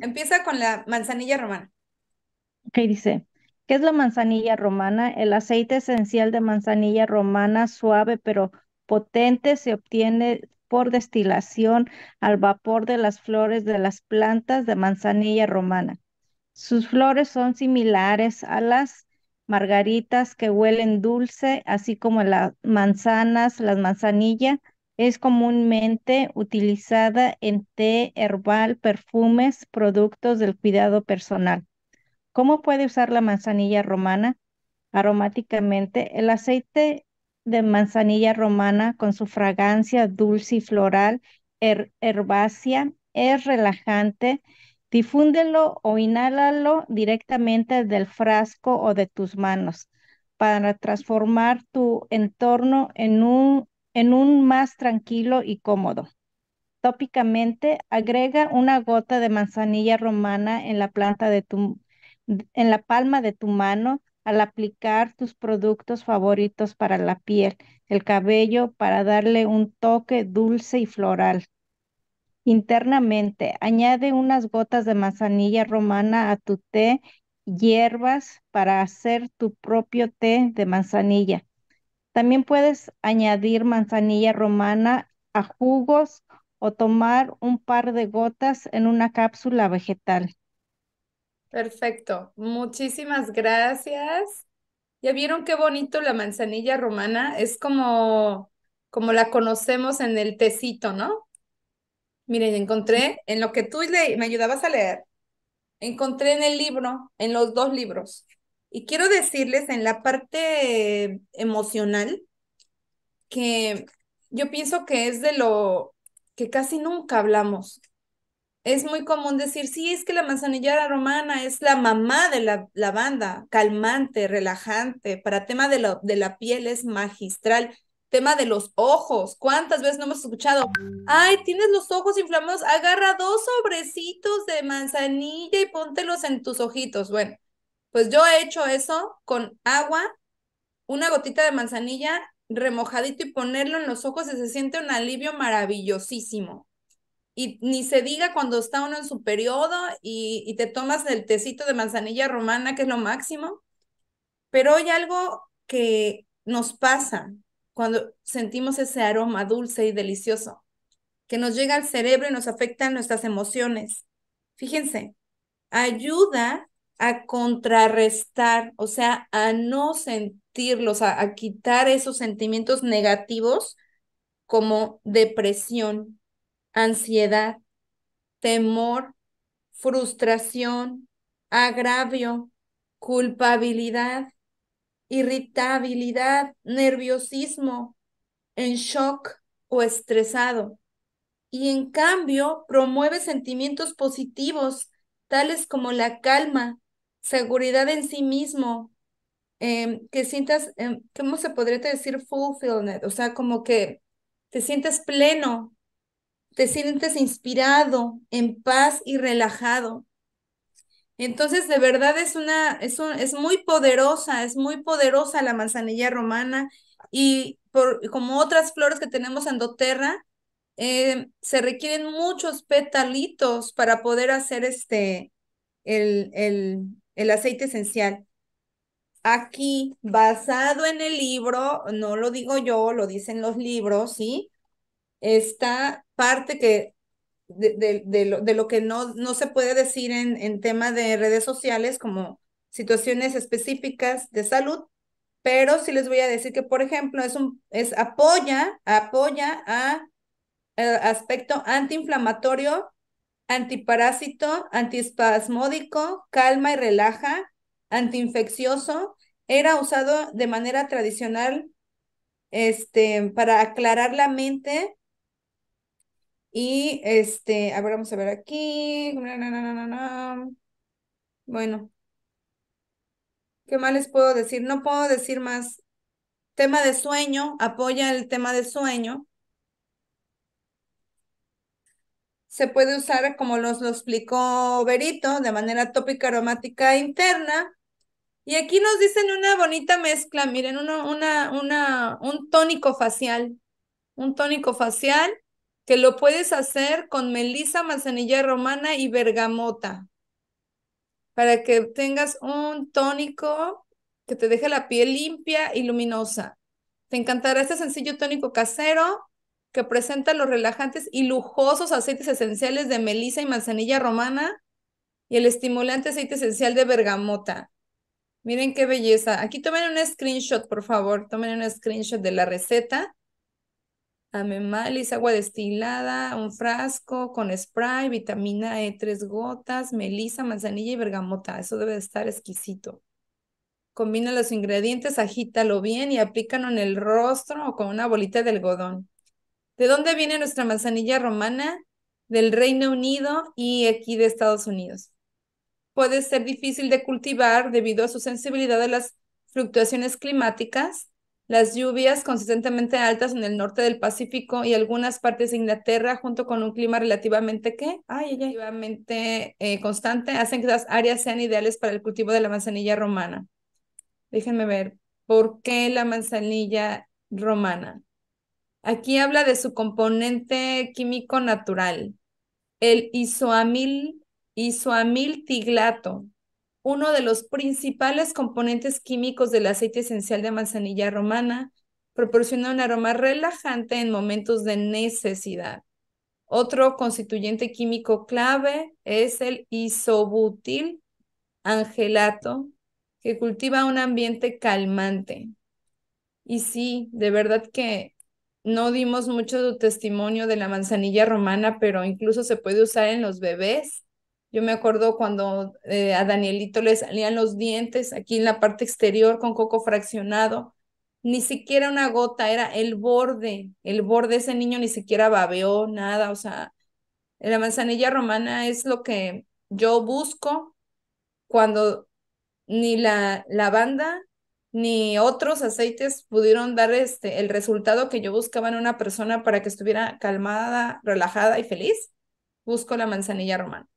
Empieza con la manzanilla romana. Ok, dice, ¿qué es la manzanilla romana? El aceite esencial de manzanilla romana suave pero potente se obtiene por destilación al vapor de las flores de las plantas de manzanilla romana. Sus flores son similares a las margaritas que huelen dulce, así como las manzanas, las manzanillas es comúnmente utilizada en té herbal, perfumes, productos del cuidado personal. ¿Cómo puede usar la manzanilla romana? Aromáticamente, el aceite de manzanilla romana con su fragancia dulce y floral herbácea es relajante. Difúndelo o inhálalo directamente del frasco o de tus manos para transformar tu entorno en un en un más tranquilo y cómodo. Tópicamente, agrega una gota de manzanilla romana en la, planta de tu, en la palma de tu mano al aplicar tus productos favoritos para la piel, el cabello, para darle un toque dulce y floral. Internamente, añade unas gotas de manzanilla romana a tu té, hierbas para hacer tu propio té de manzanilla. También puedes añadir manzanilla romana a jugos o tomar un par de gotas en una cápsula vegetal. Perfecto, muchísimas gracias. ¿Ya vieron qué bonito la manzanilla romana? Es como, como la conocemos en el tecito, ¿no? Miren, encontré en lo que tú me ayudabas a leer, encontré en el libro, en los dos libros, y quiero decirles en la parte emocional que yo pienso que es de lo que casi nunca hablamos. Es muy común decir, sí, es que la manzanillera romana es la mamá de la banda calmante, relajante, para tema de, de la piel es magistral, tema de los ojos, ¿cuántas veces no hemos escuchado? Ay, tienes los ojos inflamados, agarra dos sobrecitos de manzanilla y póntelos en tus ojitos. Bueno, pues yo he hecho eso con agua, una gotita de manzanilla remojadito y ponerlo en los ojos y se siente un alivio maravillosísimo. Y ni se diga cuando está uno en su periodo y, te tomas el tecito de manzanilla romana, que es lo máximo. Pero hay algo que nos pasa cuando sentimos ese aroma dulce y delicioso, que nos llega al cerebro y nos afecta nuestras emociones. Fíjense, ayuda a contrarrestar, o sea, a no sentirlos, a, a quitar esos sentimientos negativos como depresión, ansiedad, temor, frustración, agravio, culpabilidad, irritabilidad, nerviosismo, en shock o estresado. Y en cambio, promueve sentimientos positivos, tales como la calma, seguridad en sí mismo, em, que sientas, em, ¿cómo se podría decir fulfillment? O sea, como que te sientes pleno, te sientes inspirado, en paz y relajado. Entonces, de verdad es una, es, un, es muy poderosa, es muy poderosa la manzanilla romana y por, como otras flores que tenemos en doTERRA, em, se requieren muchos petalitos para poder hacer este, el, el, el aceite esencial. Aquí, basado en el libro, no lo digo yo, lo dicen los libros, ¿sí? Esta parte que de, lo, de lo, que no, no se puede decir en, en tema de redes sociales, como situaciones específicas de salud, pero sí les voy a decir que, por ejemplo, es un, es apoya, apoya a el eh, aspecto antiinflamatorio antiparásito, antiespasmódico, calma y relaja, antiinfeccioso, era usado de manera tradicional este, para aclarar la mente y este, a ver, vamos a ver aquí. Bueno, ¿qué más les puedo decir? No puedo decir más. Tema de sueño, apoya el tema de sueño. se puede usar, como nos lo explicó Berito, de manera tópica aromática interna. Y aquí nos dicen una bonita mezcla, miren, una, una, un tónico facial, un tónico facial que lo puedes hacer con melisa, manzanilla romana y bergamota, para que tengas un tónico que te deje la piel limpia y luminosa. Te encantará este sencillo tónico casero que presenta los relajantes y lujosos aceites esenciales de melisa y manzanilla romana y el estimulante aceite esencial de bergamota. Miren qué belleza. Aquí tomen un screenshot, por favor. Tomen un screenshot de la receta. Amemalis, agua destilada, un frasco con spray, vitamina E, tres gotas, melisa, manzanilla y bergamota. Eso debe de estar exquisito. Combina los ingredientes, agítalo bien y aplícalo en el rostro o con una bolita de algodón. ¿De dónde viene nuestra manzanilla romana? Del Reino Unido y aquí de Estados Unidos. Puede ser difícil de cultivar debido a su sensibilidad a las fluctuaciones climáticas, las lluvias consistentemente altas en el norte del Pacífico y algunas partes de Inglaterra, junto con un clima relativamente, relativamente eh, constante, hacen que las áreas sean ideales para el cultivo de la manzanilla romana. Déjenme ver, ¿por qué la manzanilla romana? Aquí habla de su componente químico natural, el isoamil, tiglato, uno de los principales componentes químicos del aceite esencial de manzanilla romana, proporciona un aroma relajante en momentos de necesidad. Otro constituyente químico clave es el isobutil angelato, que cultiva un ambiente calmante. Y sí, de verdad que no dimos mucho testimonio de la manzanilla romana, pero incluso se puede usar en los bebés. Yo me acuerdo cuando eh, a Danielito le salían los dientes aquí en la parte exterior con coco fraccionado. Ni siquiera una gota, era el borde, el borde, ese niño ni siquiera babeó, nada, o sea, la manzanilla romana es lo que yo busco cuando ni la lavanda ni otros aceites pudieron dar este, el resultado que yo buscaba en una persona para que estuviera calmada, relajada y feliz, busco la manzanilla romana.